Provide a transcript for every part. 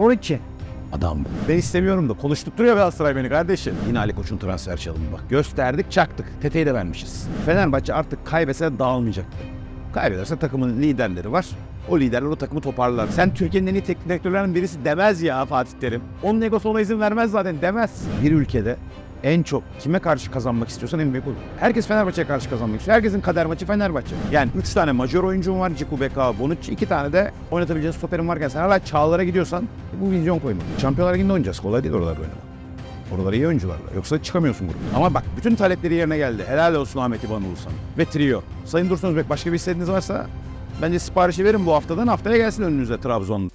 12. Adam. Ben istemiyorum da konuştuk konuştukturuyor Galatasaray beni kardeşim. Yine Ali Koç'un transfer çalımı bak. Gösterdik çaktık. Teteyi de vermişiz. Fenerbahçe artık kaybetse dağılmayacaktı. Kaybederse takımın liderleri var. O liderler o takımı toparlar. Sen Türkiye'nin en iyi teknik direktörlerinin birisi demez ya Fatih Terim. Onun egosu ona izin vermez zaten demez. Bir ülkede en çok kime karşı kazanmak istiyorsan en büyük olur. Herkes Fenerbahçe'ye karşı kazanmak istiyor. Herkesin kader maçı Fenerbahçe. Yani 3 tane major oyuncum var. Ciku, Beka, Bonucci. 2 tane de oynatabileceğin stoperin varken sen hala çağlara gidiyorsan bu vizyon koyma. Şampiyonlar Ligi'nde oynayacağız. Kolay değil oralarda oynamak. Oralar iyi oyuncularla. Yoksa çıkamıyorsun gruptan. Ama bak bütün talepleri yerine geldi. Helal olsun Ahmet İvan Ulusan ve Trio. Sayın Dursun Özbek başka bir istediğiniz varsa bence siparişi verin bu haftadan. Haftaya gelsin önünüze Trabzon.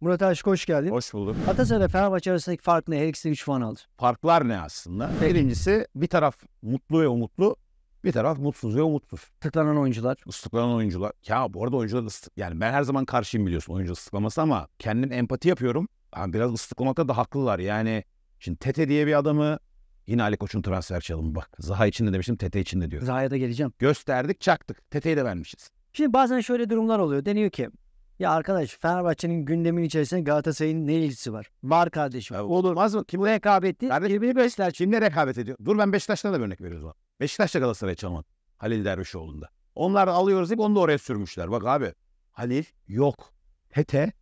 Murat Aşık hoş geldin. Hoş bulduk. Galatasaray Fenerbahçe arasındaki fark ne? Her ikisi 3 puan aldı. Farklar ne aslında? Peki. Birincisi bir taraf mutlu ve umutlu. Bir taraf mutsuz ve umutsuz. Tıklanan oyuncular. Islıklanan oyuncular. Ya bu arada oyuncular ıslık. Yani ben her zaman karşıyım biliyorsun oyuncu ıslıklaması ama kendim empati yapıyorum. Yani biraz ıslıklamakta da haklılar. Yani şimdi Tete diye bir adamı Yine Ali Koç'un transfer çalımı bak. Zaha için de demiştim, Tete için de diyor. Zaha'ya da geleceğim. Gösterdik, çaktık. Tete'yi de vermişiz. Şimdi bazen şöyle durumlar oluyor. Deniyor ki ya arkadaş Fenerbahçe'nin gündemin içerisinde Galatasaray'ın ne ilgisi var? Var kardeşim. Ya, olmaz mı? Kim rekabet değil? Kardeşim, birbirini besler. Kimle rekabet ediyor? Dur ben Beşiktaş'tan da bir örnek veriyoruz. Beşiktaş'ta Galatasaray'a çalmadı. Halil Dervişoğlu'nda. Onlar alıyoruz deyip onu da oraya sürmüşler. Bak abi Halil yok. Tete.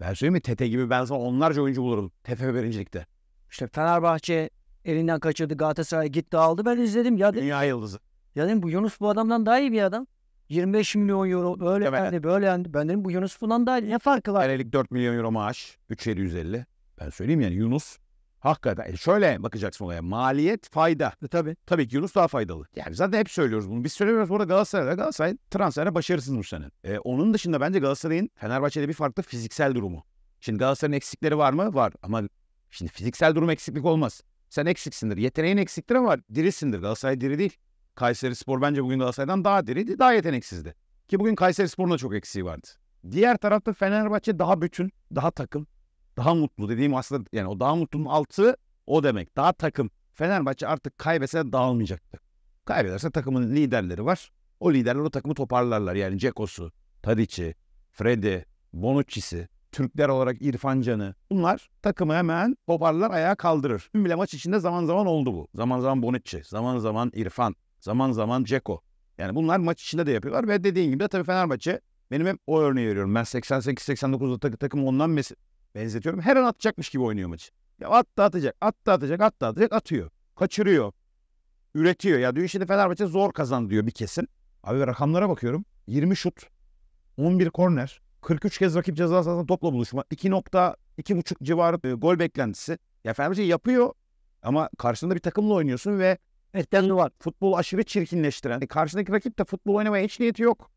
Ben söyleyeyim mi? Tete gibi ben sana onlarca oyuncu bulurum. Tefe birincilikte. İşte Fenerbahçe elinden kaçırdı. Galatasaray gitti aldı. Ben izledim. Ya Dünya yıldızı. Ya dedim bu Yunus bu adamdan daha iyi bir adam. 25 milyon euro öyle Temelen. yendi böyle yani Ben dedim bu Yunus Fulan da ne farkı var? Senelik 4 milyon euro maaş. 3750. Ben söyleyeyim yani Yunus Hakikaten e, şöyle bakacaksın olaya. Maliyet fayda. E, tabii. Tabii ki Yunus daha faydalı. Yani zaten hep söylüyoruz bunu. Biz söylemiyoruz burada Galatasaray'da. Galatasaray transferde başarısız bu sene. E, onun dışında bence Galatasaray'ın Fenerbahçe'de bir farklı fiziksel durumu. Şimdi Galatasaray'ın eksikleri var mı? Var. Ama şimdi fiziksel durum eksiklik olmaz. Sen eksiksindir. Yeteneğin eksiktir ama dirisindir. Galatasaray diri değil. Kayseri Spor bence bugün Galatasaray'dan daha diriydi, daha yeteneksizdi. Ki bugün Kayseri Spor'un da çok eksiği vardı. Diğer tarafta Fenerbahçe daha bütün, daha takım, daha mutlu dediğim aslında yani o daha mutlunun altı o demek. Daha takım. Fenerbahçe artık kaybetse dağılmayacaktı. Kaybederse takımın liderleri var. O liderler o takımı toparlarlar. Yani Ceko'su, Tadiç'i, Fred'i, Bonucci'si, Türkler olarak İrfan Can'ı. Bunlar takımı hemen toparlar, ayağa kaldırır. Dün bile maç içinde zaman zaman oldu bu. Zaman zaman Bonucci, zaman zaman İrfan, Zaman zaman Ceko. Yani bunlar maç içinde de yapıyorlar ve dediğin gibi de tabii Fenerbahçe benim hep o örneği veriyorum. Ben 88-89'da takım ondan benzetiyorum. Her an atacakmış gibi oynuyor maçı. Ya attı atacak, attı atacak, attı atacak, atıyor. Kaçırıyor. Üretiyor. Ya dün şimdi Fenerbahçe zor kazandı diyor bir kesim. Abi rakamlara bakıyorum. 20 şut, 11 korner, 43 kez rakip ceza sahasında topla buluşma, 2.2.5 civarı e, gol beklentisi. Ya Fenerbahçe yapıyor ama karşında bir takımla oynuyorsun ve Etkenli var. Futbol aşırı çirkinleştiren. E karşıdaki rakip de futbol oynamaya hiç niyeti yok.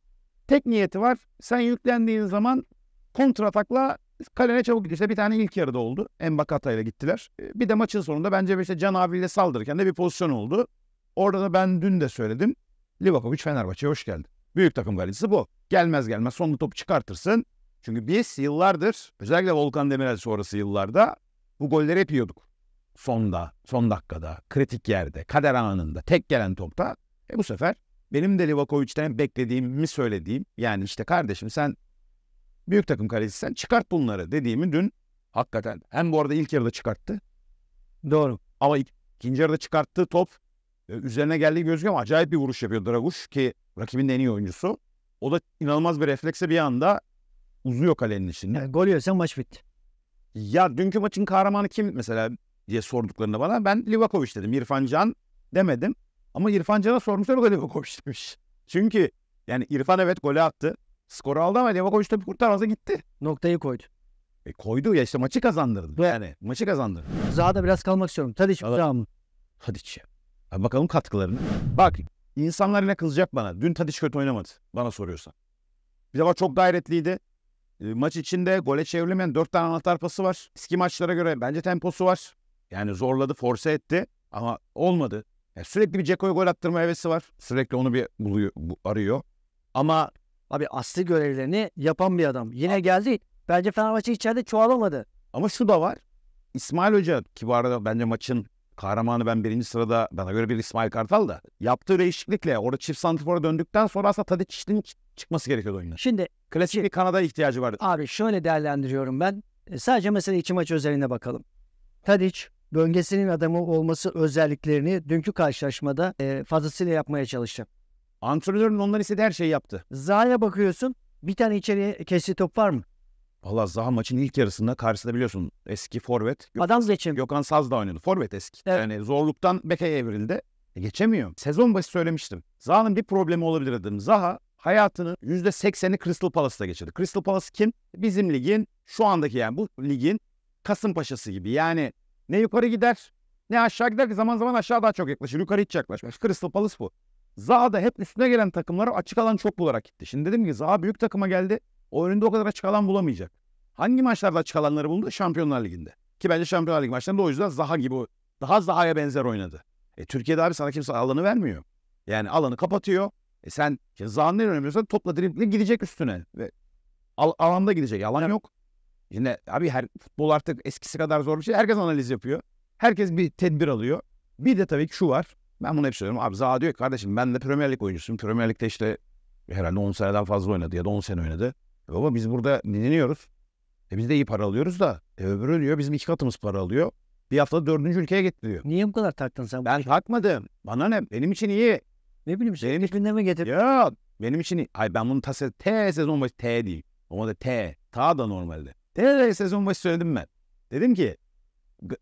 Tek niyeti var. Sen yüklendiğin zaman kontratakla kalene çabuk gidiyor. İşte bir tane ilk yarıda oldu. Mbakata ile gittiler. E, bir de maçın sonunda bence işte Can abiyle saldırırken de bir pozisyon oldu. Orada da ben dün de söyledim. Livakovic Fenerbahçe'ye hoş geldi. Büyük takım galicisi bu. Gelmez gelmez sonunda topu çıkartırsın. Çünkü biz yıllardır özellikle Volkan Demirel sonrası yıllarda bu golleri hep yiyorduk sonda, son dakikada, kritik yerde, kader anında, tek gelen topta e bu sefer benim de Livakovic'ten beklediğimi söylediğim yani işte kardeşim sen büyük takım kalesi sen çıkart bunları dediğimi dün hakikaten hem bu arada ilk yarıda çıkarttı. Doğru. Ama ikinci yarıda çıkarttığı top e, üzerine geldiği gözüküyor ama acayip bir vuruş yapıyor Draguş ki rakibin de en iyi oyuncusu. O da inanılmaz bir refleksle bir anda uzuyor kalenin içinde. Yani gol yiyorsan maç bitti. Ya dünkü maçın kahramanı kim mesela? diye sorduklarında bana ben Livakovic dedim. İrfan Can demedim. Ama İrfan Can'a sormuşlar o da Livakovic demiş. Çünkü yani İrfan evet golü attı. Skoru aldı ama Livakovic tabii kurtarmasa gitti. Noktayı koydu. E koydu ya işte maçı kazandırdı. Evet. Yani maçı kazandırdı. Zaha'da biraz kalmak istiyorum. Tadiç mi mı? Tadiç. bakalım katkılarını. Bak insanlar yine kızacak bana. Dün Tadiç kötü oynamadı bana soruyorsan. Bir de var çok gayretliydi. E, maç içinde gole çevrilemeyen 4 tane anahtar pası var. Eski maçlara göre bence temposu var. Yani zorladı, force etti ama olmadı. Yani sürekli bir Ceko'ya gol attırma hevesi var. Sürekli onu bir buluyor, bu, arıyor. Ama Abi asli görevlerini yapan bir adam. Yine Abi. geldi. Bence Fenerbahçe içeride çoğalamadı. Ama şu da var. İsmail Hoca ki bu arada bence maçın kahramanı ben birinci sırada bana göre bir İsmail Kartal da yaptığı değişiklikle orada çift santifora döndükten sonra aslında Tadiç'in çıkması gerekiyordu oyuna. Şimdi klasik şimdi, bir kanada ihtiyacı vardı. Abi şöyle değerlendiriyorum ben. E, sadece mesela iki maç özeline bakalım. Tadic bölgesinin adamı olması özelliklerini dünkü karşılaşmada e, fazlasıyla yapmaya çalıştı. Antrenörün ondan istediği her şeyi yaptı. Zaha'ya bakıyorsun bir tane içeri kesti top var mı? Valla Zaha maçın ilk yarısında karşısında biliyorsun eski forvet. Gök, Adam geçim. Gökhan Saz da oynuyordu Forvet eski. Evet. Yani zorluktan Beke'ye evrildi. E, geçemiyor. Sezon başı söylemiştim. Zaha'nın bir problemi olabilir dedim. Zaha hayatının %80'ini Crystal Palace'da geçirdi. Crystal Palace kim? Bizim ligin şu andaki yani bu ligin Kasımpaşası gibi. Yani ne yukarı gider ne aşağı gider ki zaman zaman aşağı daha çok yaklaşır. Yukarı hiç yaklaşmaz. Crystal Palace bu. Zaha da hep üstüne gelen takımlara açık alan çok bularak gitti. Şimdi dedim ki Zaha büyük takıma geldi. O önünde o kadar açık alan bulamayacak. Hangi maçlarda açık alanları buldu? Şampiyonlar Ligi'nde. Ki bence Şampiyonlar Ligi maçlarında o yüzden Zaha gibi daha Zaha'ya benzer oynadı. E, Türkiye'de abi sana kimse alanı vermiyor. Yani alanı kapatıyor. E sen Zaha'nın en önemlisi topla dribble gidecek üstüne. Ve al, alanda gidecek. Alan yok. Yine abi her futbol artık eskisi kadar zor bir şey. Herkes analiz yapıyor. Herkes bir tedbir alıyor. Bir de tabii ki şu var. Ben bunu hep söylüyorum. Abi Zaha diyor ki kardeşim ben de Premier Lig oyuncusuyum. Premier Lig'de işte herhalde 10 seneden fazla oynadı ya da 10 sene oynadı. E baba biz burada dinleniyoruz. E biz de iyi para alıyoruz da. E öbürü diyor bizim iki katımız para alıyor. Bir haftada dördüncü ülkeye gitti diyor. Niye bu kadar taktın sen? Ben takmadım. Bana ne? Benim için iyi. Ne bileyim sen benim tipinde mi getirdin? Ya benim için iyi. Ay ben bunu ta, te sezon başı T değil. Ama da T. Ta da normalde. Tenera'ya sezon başı söyledim ben. Dedim ki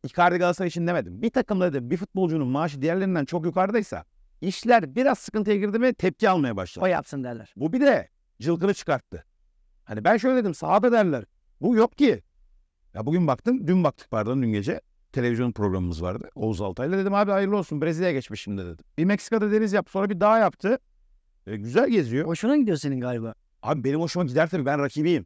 Icardi Galatasaray için demedim. Bir takımda dedim bir futbolcunun maaşı diğerlerinden çok yukarıdaysa işler biraz sıkıntıya girdi mi tepki almaya başladı. O yapsın derler. Bu bir de cılkını çıkarttı. Hani ben şöyle dedim sahada derler. Bu yok ki. Ya bugün baktım dün baktık pardon dün gece televizyon programımız vardı. Oğuz Altay'la dedim abi hayırlı olsun Brezilya'ya geçmişim de dedim. Bir Meksika'da deniz yaptı sonra bir dağ yaptı. E, güzel geziyor. Hoşuna gidiyor senin galiba. Abi benim hoşuma gider tabii ben rakibiyim.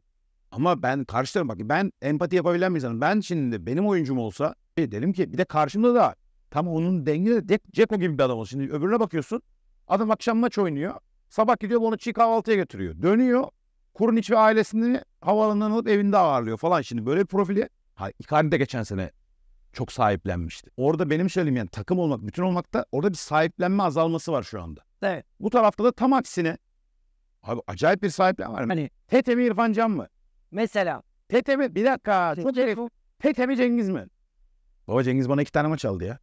Ama ben karşılarım. tarafa bak ben empati yapabilen bir insanım. Ben şimdi benim oyuncum olsa e, dedim ki bir de karşımda da tam onun dengede de Ceko gibi bir adam olsun. Şimdi öbürüne bakıyorsun adam akşam maç oynuyor. Sabah gidiyor onu çiğ kahvaltıya götürüyor. Dönüyor kurun iç ve ailesini havaalanından alıp evinde ağırlıyor falan. Şimdi böyle bir profili ha de geçen sene çok sahiplenmişti. Orada benim söyleyeyim yani takım olmak, bütün olmakta orada bir sahiplenme azalması var şu anda. Evet. Bu tarafta da tam aksine abi acayip bir sahiplenme var. Hani Tete mi İrfan Can mı? Mesela. Pete mi? Bir dakika. Şey, çok herif. Pete mi Cengiz mi? Baba Cengiz bana iki tane maç aldı ya.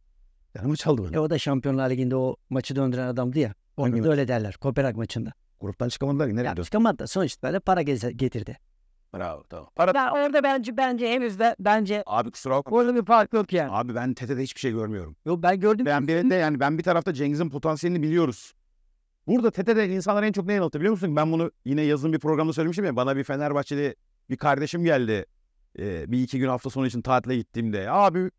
Bir tane maç aldı bana. E o da Şampiyonlar Ligi'nde o maçı döndüren adamdı ya. Onu da öyle derler. koperak maçında. Gruptan çıkamadılar ki. Nereye Ya döndü? çıkamadı da sonuçta böyle para getirdi. Bravo tamam. Para... Ben orada bence bence henüz de bence Abi kusura bakma. orada bir fark yok yani. Abi ben TT'de hiçbir şey görmüyorum. Yo, ben gördüm. Ben birinde yani ben bir tarafta Cengiz'in potansiyelini biliyoruz. Burada TT'de insanlar en çok ne yanılttı biliyor musun? Ben bunu yine yazın bir programda söylemiştim ya. Bana bir Fenerbahçeli bir kardeşim geldi e, bir iki gün hafta sonu için tatile gittiğimde. Abi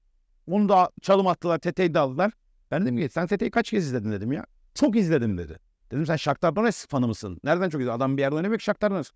onu da çalım attılar, teteyi de aldılar. Ben dedim ki sen teteyi kaç kez izledin dedim ya. Çok izledim dedi. Dedim sen Shakhtar Donetsk fanı mısın? Nereden çok izledin? Adam bir yerde oynamak Shakhtar Donetsk.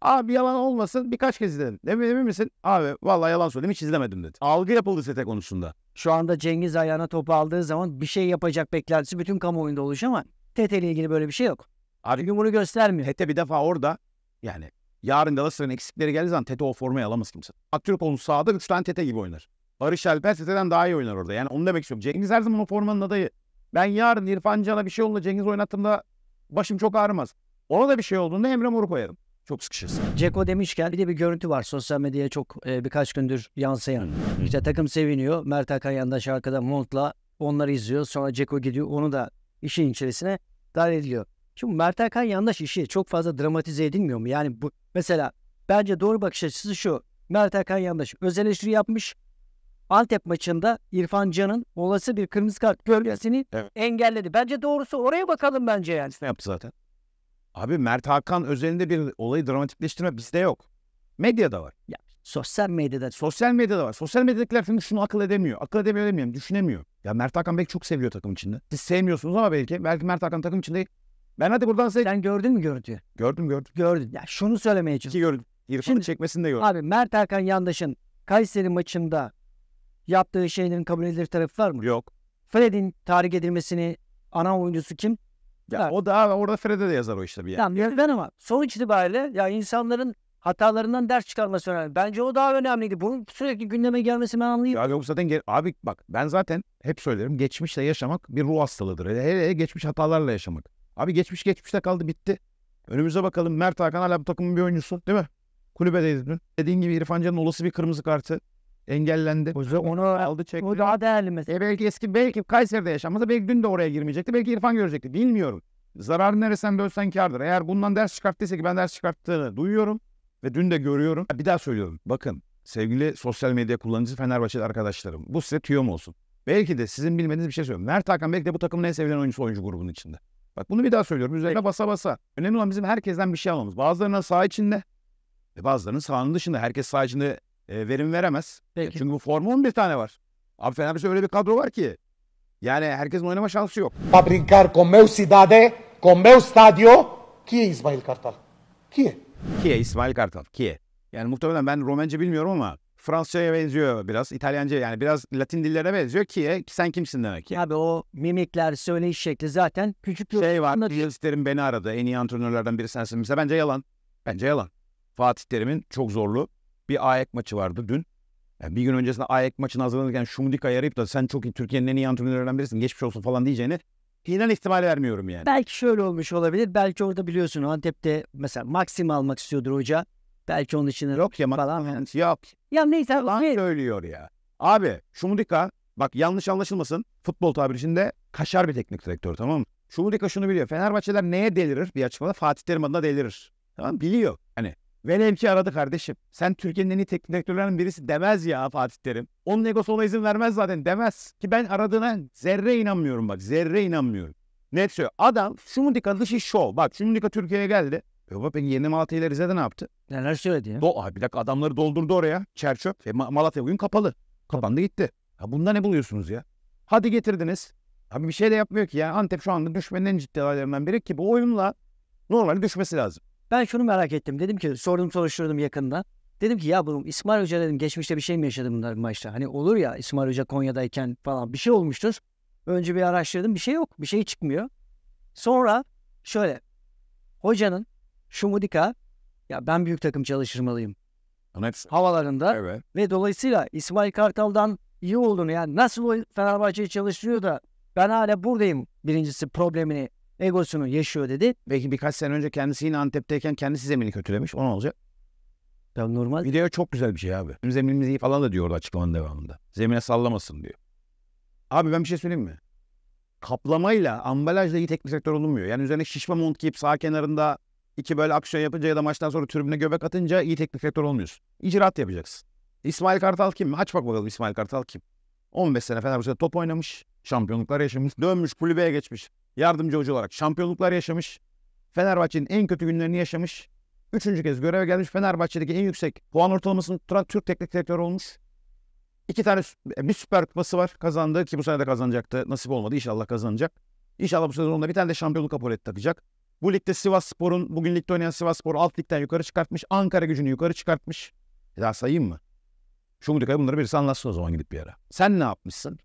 Abi yalan olmasın birkaç kez izledim. Emin, emin misin? Abi vallahi yalan söyledim hiç izlemedim dedi. Algı yapıldı sete konusunda. Şu anda Cengiz ayağına topu aldığı zaman bir şey yapacak beklentisi bütün kamuoyunda oluş ama TT ile ilgili böyle bir şey yok. Abi, Bugün bunu göstermiyor. Tete bir defa orada yani Yarın Galatasaray'ın eksikleri geldiği zaman Tete o formayı alamaz kimse. Aktürkoğlu sağda 3 tane Tete gibi oynar. Barış Alper Tete'den daha iyi oynar orada. Yani onu demek istiyorum. Cengiz her zaman o formanın adayı. Ben yarın İrfan Can'a bir şey oldu Cengiz oynattığımda başım çok ağrımaz. Ona da bir şey olduğunda Emre Mor'u koyarım. Çok sıkışırsın. Ceko demişken bir de bir görüntü var. Sosyal medyaya çok e, birkaç gündür yansıyan. İşte takım seviniyor. Mert Hakan yandaş arkada montla onları izliyor. Sonra Ceko gidiyor. Onu da işin içerisine dahil ediyor. Şimdi Mert Hakan yandaş işi çok fazla dramatize edilmiyor mu? Yani bu mesela bence doğru bakış açısı şu. Mert Hakan yandaş öz eleştiri yapmış. Antep maçında İrfan Can'ın olası bir kırmızı kart gölgesini evet. engelledi. Bence doğrusu oraya bakalım bence yani. Ne yaptı zaten? Abi Mert Hakan özelinde bir olayı dramatikleştirme bizde yok. Medyada var. Ya, sosyal medyada. Sosyal medyada var. Sosyal medyadakiler çünkü şunu akıl edemiyor. Akıl edemiyor demiyorum. Düşünemiyor. Ya Mert Hakan belki çok seviyor takım içinde. Siz sevmiyorsunuz ama belki. Belki Mert Hakan takım içinde ben hadi buradan sen... Sen gördün mü görüntüyü? Gördüm gördüm. Gördüm. Ya şunu söylemeye çalışıyorum. Ki gördüm. İrfan'ın Şimdi- çekmesini de gördüm. Abi Mert Erkan Yandaş'ın Kayseri maçında yaptığı şeylerin kabul edilir tarafı var mı? Yok. Fred'in tahrik edilmesini ana oyuncusu kim? Ya Var. o da orada Fred'e de yazar o işte bir yer. Yani. Ben ama sonuç itibariyle ya insanların hatalarından ders çıkarması önemli. Bence o daha önemliydi. Bunun sürekli gündeme gelmesi ben anlayayım. Ya yok zaten abi bak ben zaten hep söylerim geçmişle yaşamak bir ruh hastalığıdır. Hele hele geçmiş hatalarla yaşamak. Abi geçmiş geçmişte kaldı bitti. Önümüze bakalım Mert Hakan hala bu takımın bir oyuncusu değil mi? Kulübedeydi dün. Dediğin gibi İrfan Can'ın olası bir kırmızı kartı engellendi. Hoca onu aldı çekti. O daha değerli mesela. E belki eski belki Kayseri'de yaşanmasa belki dün de oraya girmeyecekti. Belki İrfan görecekti. Bilmiyorum. Zararı neresinden dönsen kardır. Eğer bundan ders çıkarttıysa ki ben ders çıkarttığını duyuyorum ve dün de görüyorum. Bir daha söylüyorum. Bakın sevgili sosyal medya kullanıcısı Fenerbahçeli arkadaşlarım. Bu size tüyom olsun. Belki de sizin bilmediğiniz bir şey söylüyorum. Mert Hakan belki de bu takımın en sevilen oyuncusu oyuncu grubunun içinde. Bak bunu bir daha söylüyorum. Üzerine basa basa. Önemli olan bizim herkesten bir şey almamız. Bazılarının sağ içinde ve bazılarının sahanın dışında. Herkes sağ içinde e, verim veremez. E, Peki. Çünkü bu formun bir tane var. Abi Fenerbahçe öyle bir kadro var ki. Yani herkesin oynama şansı yok. Pa brincar con meu cidade, con meu stadio, kie İsmail Kartal? Kie? Kie İsmail Kartal, kie. Yani muhtemelen ben Romence bilmiyorum ama Fransızcaya benziyor biraz. İtalyanca yani biraz Latin dillerine benziyor ki e, sen kimsin demek ki. Abi o mimikler, söyleyiş şekli zaten küçük bir Şey var, Fatih Terim beni aradı. En iyi antrenörlerden biri sensin. Mesela bence yalan. Bence yalan. Fatih Terim'in çok zorlu bir ayak maçı vardı dün. Yani bir gün öncesinde ayak maçını hazırlanırken Şumdika'yı arayıp da sen çok iyi Türkiye'nin en iyi antrenörlerinden birisin geçmiş olsun falan diyeceğini inan ihtimal vermiyorum yani. Belki şöyle olmuş olabilir. Belki orada biliyorsun Antep'te mesela Maxim almak istiyordur hoca. Belki onun için Yok ya falan. Yani. Yok. Ya neyse. Lan ne? Şey- söylüyor ya. Abi Şumudika bak yanlış anlaşılmasın. Futbol tabiri içinde kaşar bir teknik direktör tamam mı? Şumudika şunu biliyor. Fenerbahçeler neye delirir? Bir açıklamada Fatih Terim adına delirir. Tamam Biliyor. Hani Velev ki aradı kardeşim. Sen Türkiye'nin en iyi teknik direktörlerinin birisi demez ya Fatih Terim. Onun egosu ona izin vermez zaten demez. Ki ben aradığına zerre inanmıyorum bak. Zerre inanmıyorum. Net söylüyor. Adam Şumudika dışı şov. Bak Şumudika Türkiye'ye geldi. E peki yeni Malatya ile Rize'de ne yaptı? Neler söyledi ya? Do Aa, bir dakika adamları doldurdu oraya. Çerçöp. ve Ma Malatya oyun kapalı. Kapandı gitti. Ya bunda ne buluyorsunuz ya? Hadi getirdiniz. Abi bir şey de yapmıyor ki ya. Antep şu anda düşmenin en ciddi olaylarından biri ki bu oyunla normal düşmesi lazım. Ben şunu merak ettim. Dedim ki sordum soruşturdum yakında. Dedim ki ya bunun İsmail Hoca dedim geçmişte bir şey mi yaşadı bunlar maçta? Hani olur ya İsmail Hoca Konya'dayken falan bir şey olmuştur. Önce bir araştırdım bir şey yok bir şey çıkmıyor. Sonra şöyle hocanın Şumudika ya ben büyük takım çalıştırmalıyım evet. havalarında evet. ve dolayısıyla İsmail Kartal'dan iyi olduğunu yani nasıl Fenerbahçe'yi çalıştırıyor da ben hala buradayım birincisi problemini egosunu yaşıyor dedi. Belki birkaç sene önce kendisi yine Antep'teyken kendisi zemini kötülemiş. O ne olacak? Ya normal. Video çok güzel bir şey abi. Bizim zeminimiz iyi falan da diyor orada açıklamanın devamında. Zemine sallamasın diyor. Abi ben bir şey söyleyeyim mi? Kaplamayla, ambalajla iyi teknik sektör olunmuyor. Yani üzerine şişme mont giyip sağ kenarında iki böyle aksiyon yapınca ya da maçtan sonra tribüne göbek atınca iyi teknik direktör olmuyoruz. İcraat yapacaksın. İsmail Kartal kim? Aç bak bakalım İsmail Kartal kim? 15 sene Fenerbahçe'de top oynamış. Şampiyonluklar yaşamış. Dönmüş kulübeye geçmiş. Yardımcı hoca olarak şampiyonluklar yaşamış. Fenerbahçe'nin en kötü günlerini yaşamış. Üçüncü kez göreve gelmiş. Fenerbahçe'deki en yüksek puan ortalamasını tutan Türk teknik direktör olmuş. İki tane e, bir süper kupası var kazandı ki bu sene de kazanacaktı. Nasip olmadı inşallah kazanacak. İnşallah bu sezon onda bir tane de şampiyonluk kapoleti takacak. Bu ligde Sivas Spor'un, bugün ligde oynayan Sivas Spor'u alt ligden yukarı çıkartmış. Ankara gücünü yukarı çıkartmış. Bir daha sayayım mı? Şumdika'ya bunları birisi anlatsın o zaman gidip bir yere. Sen ne yapmışsın?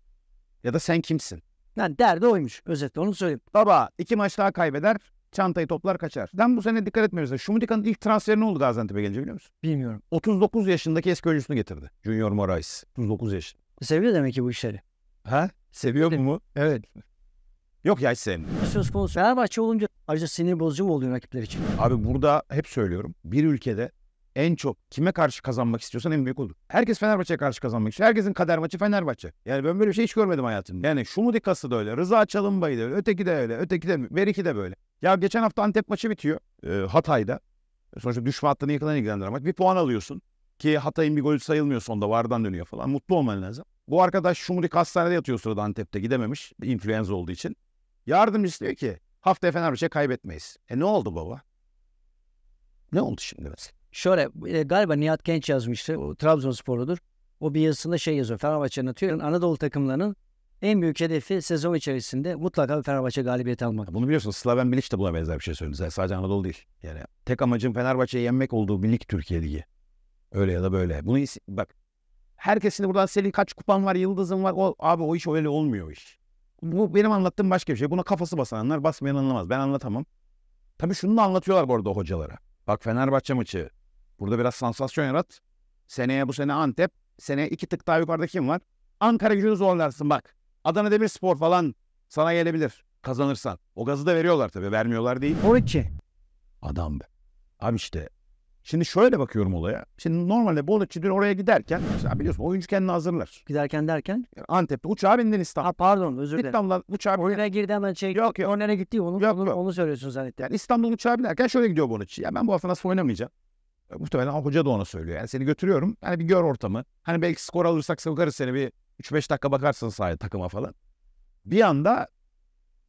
Ya da sen kimsin? Yani derdi oymuş. Özetle onu söyleyeyim. Baba iki maç daha kaybeder. Çantayı toplar kaçar. Ben bu sene dikkat etmiyoruz. Şumdika'nın ilk transferi ne oldu Gaziantep'e gelince biliyor musun? Bilmiyorum. 39 yaşındaki eski oyuncusunu getirdi. Junior Morais. 39 yaş. Seviyor demek ki bu işleri. Ha? Seviyor Bilmiyorum. mu? Evet. Yok ya hiç sevmiyor. Söz konusu Fenerbahçe olunca Ayrıca sinir bozucu mu oluyor rakipler için? Abi burada hep söylüyorum. Bir ülkede en çok kime karşı kazanmak istiyorsan en büyük olur. Herkes Fenerbahçe'ye karşı kazanmak istiyor. Herkesin kader maçı Fenerbahçe. Yani ben böyle bir şey hiç görmedim hayatımda. Yani Şumudik Kası da öyle. Rıza Çalınbay da öyle. Öteki de öyle. Öteki de Beriki de böyle. Ya geçen hafta Antep maçı bitiyor. E, Hatay'da. Sonuçta düşme hattını yıkılan ilgilendiren maç. Bir puan alıyorsun. Ki Hatay'ın bir golü sayılmıyor sonda. Vardan dönüyor falan. Mutlu olman lazım. Bu arkadaş Şumudik hastanede yatıyor sırada Antep'te. Gidememiş. Influenza olduğu için. Yardımcısı diyor ki Haftaya Fenerbahçe kaybetmeyiz. E ne oldu baba? Ne oldu şimdi mesela? Şöyle e, galiba Nihat Genç yazmıştı. O Trabzonsporludur. O bir yazısında şey yazıyor. Fenerbahçe'nin atıyor. Anadolu takımlarının en büyük hedefi sezon içerisinde mutlaka Fenerbahçe galibiyeti almak. Bunu biliyorsun Slaven Bilic de buna benzer bir şey söyledi. sadece Anadolu değil. Yani tek amacın Fenerbahçe'yi yenmek olduğu bir lig Türkiye Ligi. Öyle ya da böyle. Bunu bak herkesin buradan senin kaç kupan var, yıldızın var. O, abi o iş öyle olmuyor iş bu benim anlattığım başka bir şey. Buna kafası basanlar basmayan anlamaz. Ben anlatamam. Tabii şunu da anlatıyorlar bu arada hocalara. Bak Fenerbahçe maçı. Burada biraz sansasyon yarat. Seneye bu sene Antep. Seneye iki tık daha yukarıda kim var? Ankara gücünü zorlarsın bak. Adana Demirspor falan sana gelebilir kazanırsan. O gazı da veriyorlar tabii. Vermiyorlar değil. 12. Adam be. Abi işte Şimdi şöyle bakıyorum olaya. Şimdi normalde Bonucci dün oraya giderken mesela biliyorsun oyuncu kendini hazırlar. Giderken derken? Yani Antep'te uçağa bindin İstanbul. Ha pardon özür dilerim. İstanbul'dan uçağa Oraya girdi hemen şey. Yok yok. Oraya gitti onu, yok, onu, yok. onu söylüyorsun zannettim. Yani İstanbul uçağa binerken şöyle gidiyor Bonucci. Ya ben bu hafta nasıl oynamayacağım? E, muhtemelen hoca da ona söylüyor. Yani seni götürüyorum. Hani bir gör ortamı. Hani belki skor alırsak sokarız seni bir 3-5 dakika bakarsın sahaya takıma falan. Bir anda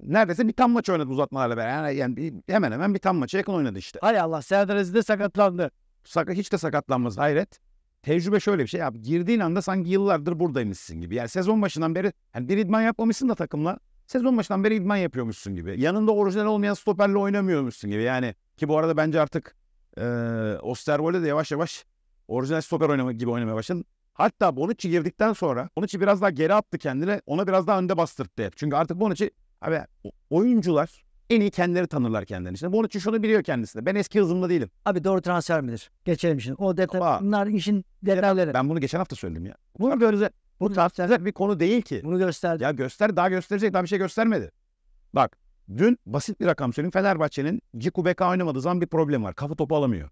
neredeyse bir tam maç oynadı uzatmalarla beraber. Yani, hemen hemen bir tam maça yakın oynadı işte. Hay Allah Serdar Aziz de sakatlandı. Sak hiç de sakatlanmaz hayret. Tecrübe şöyle bir şey abi girdiğin anda sanki yıllardır buradaymışsın gibi. Yani sezon başından beri hani bir idman yapmamışsın da takımla sezon başından beri idman yapıyormuşsun gibi. Yanında orijinal olmayan stoperle oynamıyormuşsun gibi. Yani ki bu arada bence artık e, Osterwold'e de yavaş yavaş orijinal stoper oynamak gibi oynamaya başladı. Hatta Bonucci girdikten sonra Bonucci biraz daha geri attı kendine. Ona biraz daha önde bastırttı hep. Çünkü artık Bonucci Abi oyuncular en iyi kendileri tanırlar kendilerini. İşte Bonucci şunu biliyor kendisine. Ben eski hızımda değilim. Abi doğru transfer midir? Geçelim şimdi. O detay, bunlar işin detayları. Ben bunu geçen hafta söyledim ya. Bunu göre bu transferler bir konu değil ki. Bunu gösterdi. Ya göster daha gösterecek daha bir şey göstermedi. Bak dün basit bir rakam söyleyeyim. Fenerbahçe'nin Ciku Beka oynamadığı zaman bir problem var. Kafa topu alamıyor.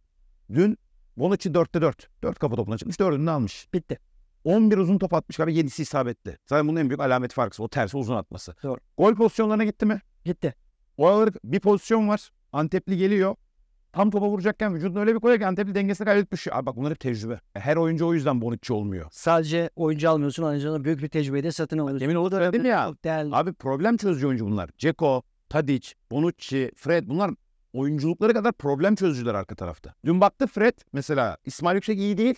Dün Bonucci 4'te 4. 4 kafa topuna çıkmış 4'ünü almış. Bitti. 11 uzun top atmış abi 7'si isabetli. Zaten bunun en büyük alamet farkı o tersi uzun atması. Doğru. Gol pozisyonlarına gitti mi? Gitti. Oraları bir pozisyon var. Antepli geliyor. Tam topa vuracakken vücudunu öyle bir koyuyor ki Antepli dengesini kaybedip düşüyor. Abi bak bunlar hep tecrübe. E, her oyuncu o yüzden Bonucci olmuyor. Sadece oyuncu almıyorsun. Aynı büyük bir tecrübeyi de satın alıyorsun. Emin ol mi ya. Değerli. Abi problem çözücü oyuncu bunlar. Ceko, Tadic, Bonucci, Fred bunlar oyunculukları kadar problem çözücüler arka tarafta. Dün baktı Fred mesela İsmail Yüksek iyi değil.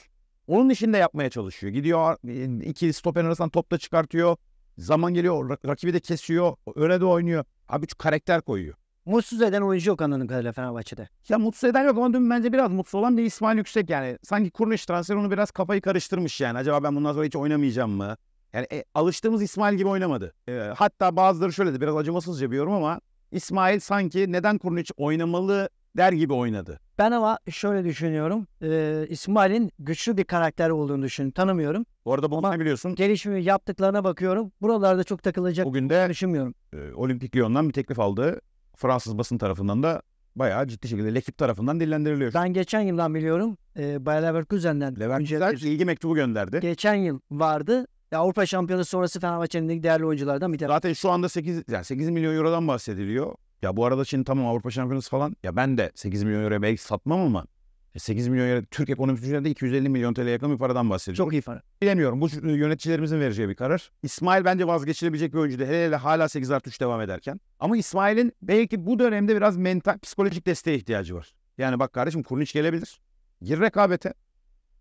Onun işini yapmaya çalışıyor. Gidiyor e, iki stoper arasından top da çıkartıyor. Zaman geliyor rakibi de kesiyor. Öyle de oynuyor. Abi şu karakter koyuyor. Mutsuz eden oyuncu yok anladığım kadarıyla Fenerbahçe'de. Ya mutsuz eden yok ama dün bence biraz mutsuz olan da İsmail Yüksek yani. Sanki Kurniş transfer onu biraz kafayı karıştırmış yani. Acaba ben bundan sonra hiç oynamayacağım mı? Yani e, alıştığımız İsmail gibi oynamadı. E, hatta bazıları şöyle de biraz acımasızca bir yorum ama İsmail sanki neden Kurniç oynamalı der gibi oynadı. Ben ama şöyle düşünüyorum. E, İsmail'in güçlü bir karakter olduğunu düşünüyorum. Tanımıyorum. Bu arada bunu ne biliyorsun? Gelişimi yaptıklarına bakıyorum. Buralarda çok takılacak. Bugün de düşünmüyorum. E, Olimpik Lyon'dan bir teklif aldı. Fransız basın tarafından da bayağı ciddi şekilde Lekip tarafından dillendiriliyor. Ben geçen yıldan biliyorum. E, Bayer Leverkusen'den. Leverkusen ilgi mektubu gönderdi. Geçen yıl vardı. Ya Avrupa Şampiyonası sonrası Fenerbahçe'nin değerli oyunculardan bir tanesi. Zaten şu anda 8, yani 8 milyon eurodan bahsediliyor. Ya bu arada şimdi tamam Avrupa Şampiyonası falan. Ya ben de 8 milyon euroya belki satmam ama 8 e, milyon euro Türk ekonomisi için de 250 milyon TL yakın bir paradan bahsediyoruz. Çok iyi para. Bilemiyorum. Bu yöneticilerimizin vereceği bir karar. İsmail bence vazgeçilebilecek bir oyuncu değil. Hele hele hala 8 artı 3 devam ederken. Ama İsmail'in belki bu dönemde biraz mental, psikolojik desteğe ihtiyacı var. Yani bak kardeşim Kurniç gelebilir. Gir rekabete.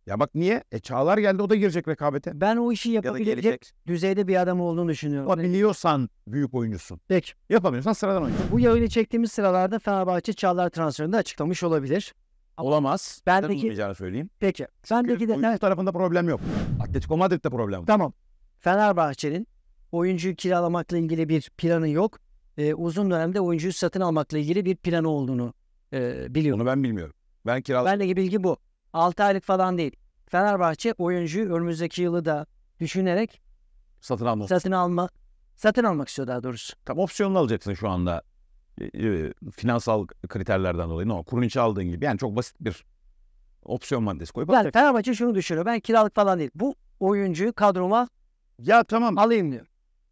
Ya bak niye? E Çağlar geldi o da girecek rekabete. Ben o işi yapabilecek gelecek. düzeyde bir adam olduğunu düşünüyorum. Yapabiliyorsan büyük oyuncusun. Peki. Yapamıyorsan sıradan oyuncu. Bu yayını çektiğimiz sıralarda Fenerbahçe Çağlar transferini de açıklamış olabilir. Olamaz. Ben de ki... söyleyeyim. Peki. Ben de ki de... Evet. tarafında problem yok. Atletico Madrid'de problem var. Tamam. Fenerbahçe'nin oyuncuyu kiralamakla ilgili bir planı yok. Ee, uzun dönemde oyuncuyu satın almakla ilgili bir planı olduğunu e, biliyorum. Onu ben bilmiyorum. Ben kiralık. Bendeki bilgi bu. 6 aylık falan değil. Fenerbahçe oyuncuyu önümüzdeki yılı da düşünerek satın almak satın alma satın almak istiyor daha doğrusu. Tam opsiyonunu alacaksın şu anda e, e, finansal kriterlerden dolayı. No, kurun içi aldığın gibi. Yani çok basit bir opsiyon maddesi koyup yani Fenerbahçe şunu düşünüyor. Ben kiralık falan değil. Bu oyuncuyu kadroma ya tamam alayım diyor.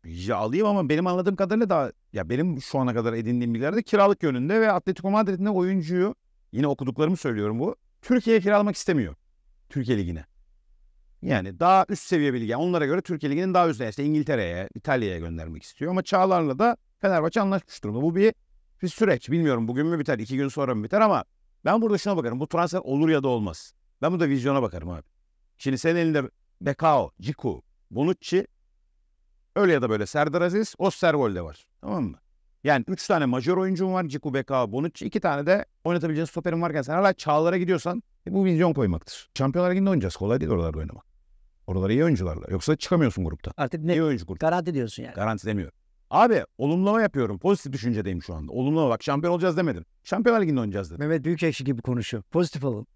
Ya alayım ama benim anladığım kadarıyla daha ya benim şu ana kadar edindiğim bilgilerde kiralık yönünde ve Atletico Madrid'in oyuncuyu yine okuduklarımı söylüyorum bu. Türkiye'ye kiralamak istemiyor. Türkiye Ligi'ne. Yani daha üst seviye bir lig. Yani onlara göre Türkiye Ligi'nin daha üstüne. İşte İngiltere'ye, İtalya'ya göndermek istiyor. Ama Çağlar'la da Fenerbahçe anlaşmış durumda. Bu bir, bir süreç. Bilmiyorum bugün mü biter, iki gün sonra mı biter ama ben burada şuna bakarım. Bu transfer olur ya da olmaz. Ben burada vizyona bakarım abi. Şimdi senin elinde Bekao, Ciku, Bonucci öyle ya da böyle Serdar Aziz, Osterwolde var. Tamam mı? Yani 3 tane major oyuncum var. Ciku, Beka, Bonucci. 2 tane de oynatabileceğin stoperin varken sen hala Çağlar'a gidiyorsan e, bu vizyon koymaktır. Şampiyonlar Ligi'nde oynayacağız. Kolay değil oralarda oynamak. Oralar iyi oyuncularla. Yoksa çıkamıyorsun grupta. Artık ne? İyi oyuncu grup. Garanti diyorsun yani. Garanti demiyorum. Abi olumlama yapıyorum. Pozitif düşüncedeyim şu anda. Olumlama bak şampiyon olacağız demedim. Şampiyonlar Ligi'nde oynayacağız dedim. Mehmet büyük eşi gibi konuşuyor. Pozitif olun.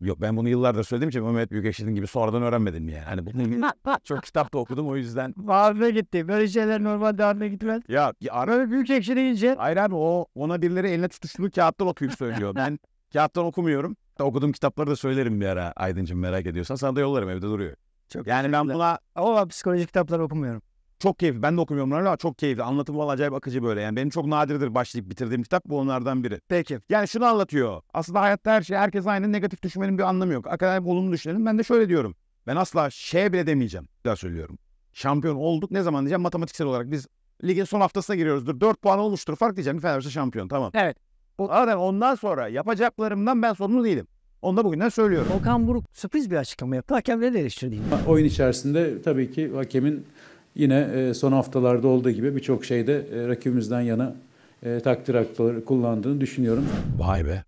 Yok ben bunu yıllardır söyledim için Mehmet Büyükeşil'in gibi sonradan öğrenmedim yani. Hani bunu çok da okudum o yüzden. Ağrına gitti. Böyle şeyler normal ağrına gitmez. Ya, ya ara... Böyle Büyükeşil deyince. Hayır abi o ona birileri eline tutuştuğu kağıttan okuyup söylüyor. ben kağıttan okumuyorum. Okuduğum kitapları da söylerim bir ara Aydıncığım merak ediyorsan. Sana da yollarım evde duruyor. Çok yani ben buna... Ama psikolojik kitapları okumuyorum. Çok keyifli. Ben de okumuyorum bunları ama çok keyifli. Anlatım falan acayip akıcı böyle. Yani benim çok nadirdir başlayıp bitirdiğim kitap. Bu onlardan biri. Peki. Yani şunu anlatıyor. Aslında hayatta her şey herkes aynı. Negatif düşünmenin bir anlamı yok. Akademik olumlu düşünelim. Ben de şöyle diyorum. Ben asla şeye bile demeyeceğim. Bir daha söylüyorum. Şampiyon olduk ne zaman diyeceğim matematiksel olarak. Biz ligin son haftasına giriyoruzdur. 4 puan olmuştur. Fark diyeceğim. Fenerbahçe şampiyon. Tamam. Evet. O... Zaten ondan sonra yapacaklarımdan ben sorumlu değilim. Onu da bugünden söylüyorum. Okan Buruk sürpriz bir açıklama yaptı. Hakemleri de eleştirdi. Oyun içerisinde tabii ki hakemin Yine e, son haftalarda olduğu gibi birçok şeyde e, rakibimizden yana e, takdir hakları kullandığını düşünüyorum. Vay be.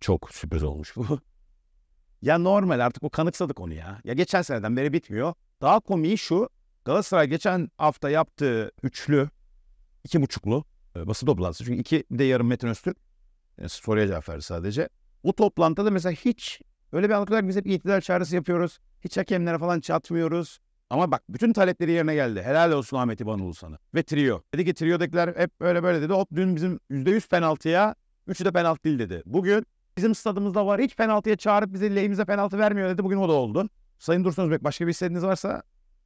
Çok sürpriz olmuş bu. ya normal artık bu kanıksadık onu ya. Ya geçen seneden beri bitmiyor. Daha komiği şu. Galatasaray geçen hafta yaptığı üçlü, iki buçuklu basın toplantısı. Çünkü iki de yarım Metin Öztürk. Yani soruya cevap verdi sadece. O toplantıda mesela hiç öyle bir anlık olarak biz hep iktidar çağrısı yapıyoruz. Hiç hakemlere falan çatmıyoruz. Ama bak bütün talepleri yerine geldi. Helal olsun Ahmet İbanoğlu sana. Ve trio. Dedi ki trio'dakiler hep böyle böyle dedi. Hop dün bizim %100 penaltıya 3'ü de penaltı değil dedi. Bugün bizim stadımızda var. Hiç penaltıya çağırıp bize lehimize penaltı vermiyor dedi. Bugün o da oldu. Sayın Dursun Özbek başka bir istediğiniz varsa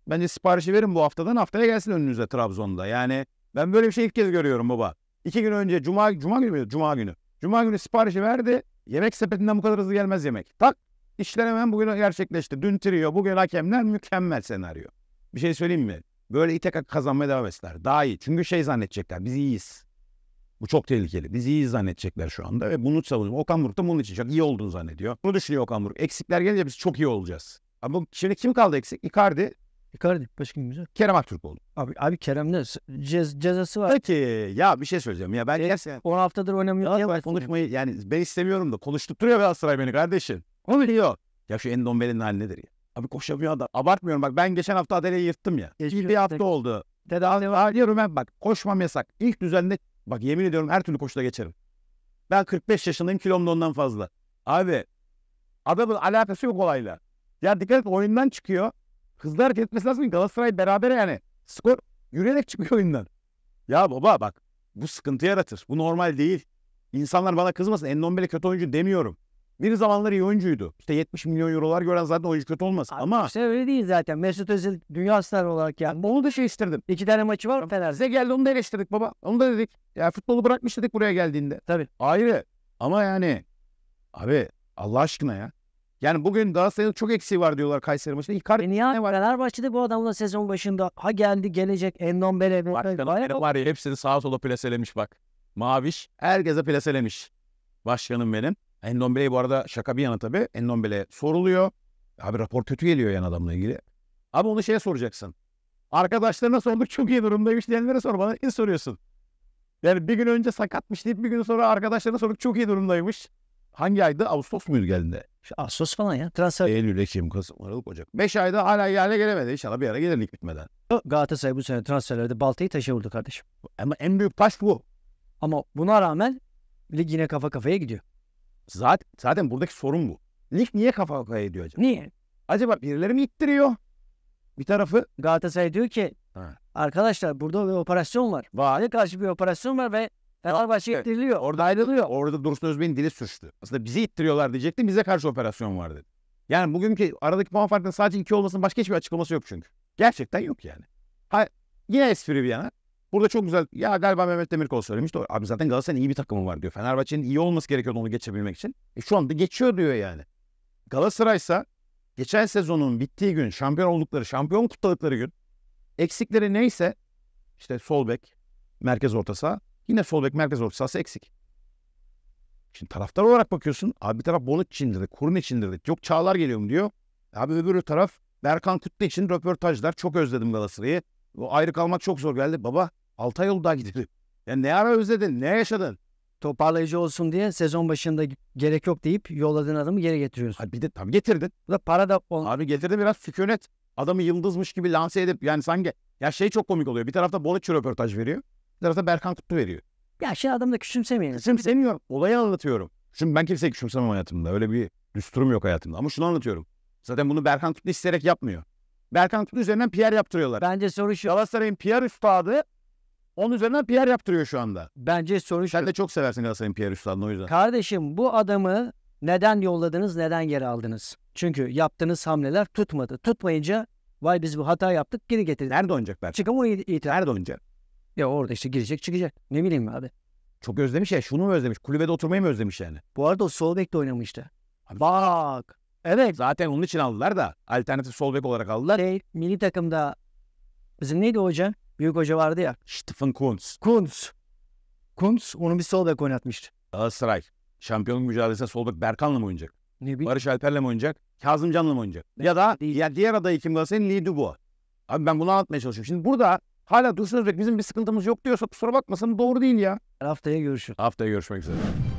bence siparişi verin bu haftadan. Haftaya gelsin önünüze Trabzon'da. Yani ben böyle bir şey ilk kez görüyorum baba. İki gün önce Cuma, Cuma günü müydü? Cuma günü. Cuma günü siparişi verdi. Yemek sepetinden bu kadar hızlı gelmez yemek. Tak İşler hemen bugün gerçekleşti. Dün trio, bugün hakemler mükemmel senaryo. Bir şey söyleyeyim mi? Böyle itek kazanmaya devam etsinler. Daha iyi. Çünkü şey zannedecekler. Biz iyiyiz. Bu çok tehlikeli. Biz iyiyiz zannedecekler şu anda ve bunu savunuyor. Okan Buruk da bunun için çok iyi olduğunu zannediyor. Bunu düşünüyor Okan Buruk. Eksikler gelince biz çok iyi olacağız. Ama şimdi kim kaldı eksik? Icardi. Icardi başka kim güzel? Kerem Aktürkoğlu. Abi abi Kerem'de cez, cezası var. Peki ya bir şey söyleyeceğim ya ben e, gerçekten... 10 haftadır oynamıyor. Ya, konuşmayı yani ben istemiyorum da konuşturuyor Galatasaray beni kardeşim. O biliyor. Ya şu Endombele'nin hali nedir ya? Abi koşamıyor adam. Abartmıyorum bak ben geçen hafta Adele'yi yırttım ya. Geçmiş bir, hafta oldu. Tedavi alıyorum ben bak koşmam yasak. İlk düzenle bak yemin ediyorum her türlü koşuda geçerim. Ben 45 yaşındayım kilom da ondan fazla. Abi adamın alakası yok olayla. Ya dikkat et oyundan çıkıyor. Hızlı hareket etmesi lazım. Galatasaray beraber yani. Skor yürüyerek çıkıyor oyundan. Ya baba bak bu sıkıntı yaratır. Bu normal değil. İnsanlar bana kızmasın. Endombele kötü oyuncu demiyorum. Bir zamanlar iyi oyuncuydu. İşte 70 milyon eurolar gören zaten oyuncu kötü olmaz. Abi Ama işte öyle değil zaten. Mesut Özil dünya starı olarak yani. Onu da şey istirdim. İki tane maçı var Fener. Size geldi onu da eleştirdik baba. Onu da dedik. Ya futbolu bırakmış dedik buraya geldiğinde. Tabii. Ayrı. Ama yani abi Allah aşkına ya. Yani bugün Galatasaray'ın çok eksiği var diyorlar Kayseri maçında. İkar e niye ne var? Fenerbahçe'de bu adamla sezon başında ha geldi gelecek Endombele. Bak var, var ya hepsini sağa sola plaselemiş bak. Maviş herkese plaselemiş. Başkanım benim. Endombele'yi bu arada şaka bir yana tabii. Endombele soruluyor. Abi rapor kötü geliyor yani adamla ilgili. Abi onu şeye soracaksın. Arkadaşlarına sorduk çok iyi durumdaymış diyenlere sor bana niye soruyorsun? Yani bir gün önce sakatmış deyip bir gün sonra arkadaşlarına sorduk çok iyi durumdaymış. Hangi ayda? Ağustos muydu geldiğinde? İşte Ağustos falan ya. Transfer. Eylül, Ekim, Kasım, Aralık, Ocak. beş ayda hala yerine gelemedi. İnşallah bir ara gelirlik bitmeden. Galatasaray bu sene transferlerde baltayı taşa vurdu kardeşim. Ama en büyük taş bu. Ama buna rağmen lig yine kafa kafaya gidiyor. Zaten, zaten buradaki sorun bu. Lig niye kafa kafaya ediyor acaba? Niye? Acaba birileri mi ittiriyor? Bir tarafı Galatasaray diyor ki ha. arkadaşlar burada bir operasyon var. Var. Bize karşı bir operasyon var ve Fenerbahçe evet. ittiriliyor. Orada ayrılıyor. Orada Dursun Özbey'in dili sürçtü. Aslında bizi ittiriyorlar diyecektim. Bize karşı operasyon var dedi. Yani bugünkü aradaki puan farkının sadece iki olmasının başka hiçbir açıklaması yok çünkü. Gerçekten yok yani. Ha, yine espri bir yana. Burada çok güzel ya galiba Mehmet Demirkol söylemiş doğru. Abi zaten Galatasaray'ın iyi bir takımı var diyor. Fenerbahçe'nin iyi olması gerekiyordu onu geçebilmek için. E şu anda geçiyor diyor yani. Galatasaray ise geçen sezonun bittiği gün şampiyon oldukları, şampiyon kutladıkları gün eksikleri neyse işte sol bek, merkez orta saha yine sol bek, merkez orta sahası eksik. Şimdi taraftar olarak bakıyorsun. Abi bir taraf Bonuc içindirdi, Kurun içindirdi. Yok Çağlar geliyor mu diyor. Abi öbürü taraf Berkan Kutlu için röportajlar. Çok özledim Galatasaray'ı. O ayrı kalmak çok zor geldi. Baba 6 ay oldu daha gidelim. Ya ne ara özledin? Ne yaşadın? Toparlayıcı olsun diye sezon başında gerek yok deyip yolladığın adamı geri getiriyorsun. Abi bir de tam getirdin. Bu da para da... Ol- Abi getirdin biraz sükunet. Adamı yıldızmış gibi lanse edip yani sanki... Ya şey çok komik oluyor. Bir tarafta Bolic'i röportaj veriyor. Bir tarafta Berkan Kutlu veriyor. Ya şimdi adamı da küçümsemeyin. Küçümsemiyorum. Olayı anlatıyorum. Şimdi ben kimseyi küçümsemem hayatımda. Öyle bir düsturum yok hayatımda. Ama şunu anlatıyorum. Zaten bunu Berkan Kutlu isteyerek yapmıyor. Berkan Kutlu üzerinden PR yaptırıyorlar. Bence soru şu. Galatasaray'ın PR üstadı onun üzerinden PR yaptırıyor şu anda. Bence soru şu. Sen de çok seversin Galatasaray'ın PR üstadını o yüzden. Kardeşim bu adamı neden yolladınız, neden geri aldınız? Çünkü yaptığınız hamleler tutmadı. Tutmayınca vay biz bu hata yaptık geri getirdik. Nerede oynayacak Berkan? Çıkın bunu itiraf. Nerede oynayacak? Ya orada işte girecek çıkacak. Ne bileyim abi. Çok özlemiş ya şunu mu özlemiş? Kulübede oturmayı mı özlemiş yani? Bu arada o sol bekte oynamıştı. Bak Evet. Zaten onun için aldılar da alternatif sol bek olarak aldılar. Şey, milli takımda bizim neydi hoca? Büyük hoca vardı ya. Stephen Kuntz. Kuntz. Kuntz onu bir sol bek oynatmıştı. Galatasaray. Şampiyonluk mücadelesinde sol bek Berkan'la mı oynayacak? Ne bileyim. Barış Alper'le mi oynayacak? Kazım Can'la mı oynayacak? Ben ya da ya diğer adayı kim Galatasaray'ın Lee Dubois. Abi ben bunu anlatmaya çalışıyorum. Şimdi burada hala Dursun Özbek bizim bir sıkıntımız yok diyorsa kusura bakmasın doğru değil ya. Haftaya görüşürüz. Haftaya görüşmek üzere.